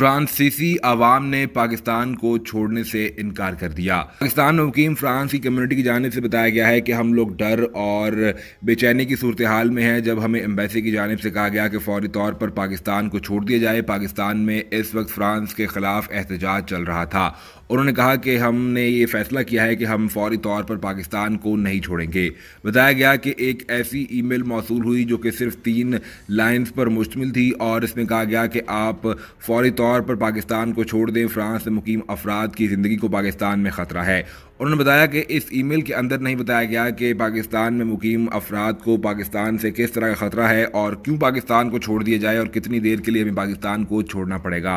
फ्रांसीसी आवाम ने पाकिस्तान को छोड़ने से इनकार कर दिया पाकिस्तान मुकीम फ्रांस की कम्युनिटी की जानब से बताया गया है कि हम लोग डर और बेचैनी की सूरत हाल में हैं जब हमें एम्बेसी की जानब से कहा गया कि फौरी तौर पर पाकिस्तान को छोड़ दिया जाए पाकिस्तान में इस वक्त फ्रांस के खिलाफ एहतजाज चल रहा था उन्होंने कहा कि हमने ये फैसला किया है कि हम फौरी तौर पर पाकिस्तान को नहीं छोड़ेंगे बताया गया कि एक ऐसी ईमेल मौसू हुई जो कि सिर्फ तीन लाइन्स पर मुश्तमिल थी और इसमें कहा गया कि आप फौरी तौर पर पाकिस्तान को छोड़ दें फ्रांस में मुकीम अफराद की ज़िंदगी को पाकिस्तान में ख़तरा है उन्होंने बताया कि इस ईमेल के अंदर नहीं बताया गया कि पाकिस्तान में मुकीम अफराद को पाकिस्तान से किस तरह का ख़तरा है और क्यों पाकिस्तान को छोड़ दिया जाए और कितनी देर के लिए हमें पाकिस्तान को छोड़ना पड़ेगा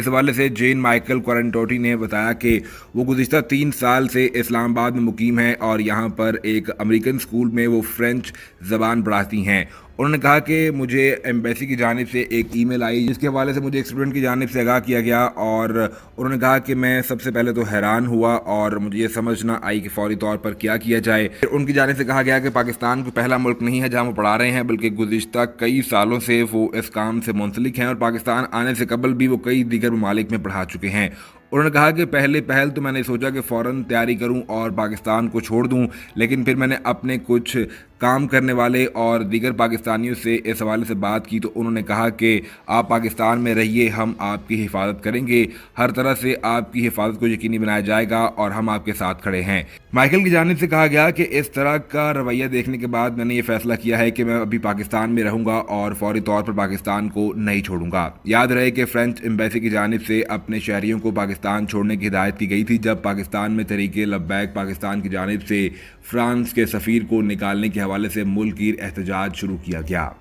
इस हवाले से जेन माइकल क्वारंटोटी ने बताया कि वो गुज्त तीन साल से इस्लामाबाद में मुकीम हैं और यहाँ पर एक अमेरिकन स्कूल में वो फ्रेंच ज़बान पढ़ाती हैं उन्होंने कहा कि मुझे एम्बेसी की जानब से एक ईमेल आई जिसके हवाले से मुझे एक स्टूडेंट की जानब से आगाह किया गया और उन्होंने कहा कि मैं सबसे पहले तो हैरान हुआ और मुझे ये समझ ना आई कि फौरी तौर पर क्या किया जाए फिर उनकी जानब से कहा गया कि पाकिस्तान को पहला मुल्क नहीं है जहाँ वो पढ़ा रहे हैं बल्कि गुज्त कई सालों से वो इस काम से मुंसलिक हैं और पाकिस्तान आने से कबल भी वो कई दीगर ममालिक में पढ़ा चुके हैं उन्होंने कहा कि पहले पहल तो मैंने सोचा कि फ़ौर तैयारी करूं और पाकिस्तान को छोड़ दूं लेकिन फिर मैंने अपने कुछ काम करने वाले और दीगर पाकिस्तानियों से इस हवाले से बात की तो उन्होंने कहा कि आप पाकिस्तान में रहिए हम आपकी हिफाजत करेंगे हर तरह से आपकी हिफाजत को यकीनी बनाया जाएगा और हम आपके साथ खड़े हैं माइकल की जानब से कहा गया कि इस तरह का रवैया देखने के बाद मैंने ये फैसला किया है कि मैं अभी पाकिस्तान में रहूँगा और फौरी तौर पर पाकिस्तान को नहीं छोड़ूंगा याद रहे कि फ्रेंच एम्बेसी की जानब से अपने शहरीों को पाकिस्तान छोड़ने की हिदायत की गई थी जब पाकिस्तान में तरीके लब पाकिस्तान की जानब से फ्रांस के सफ़ीर को निकालने की हवाले से मुल्क एहतजाज शुरू किया गया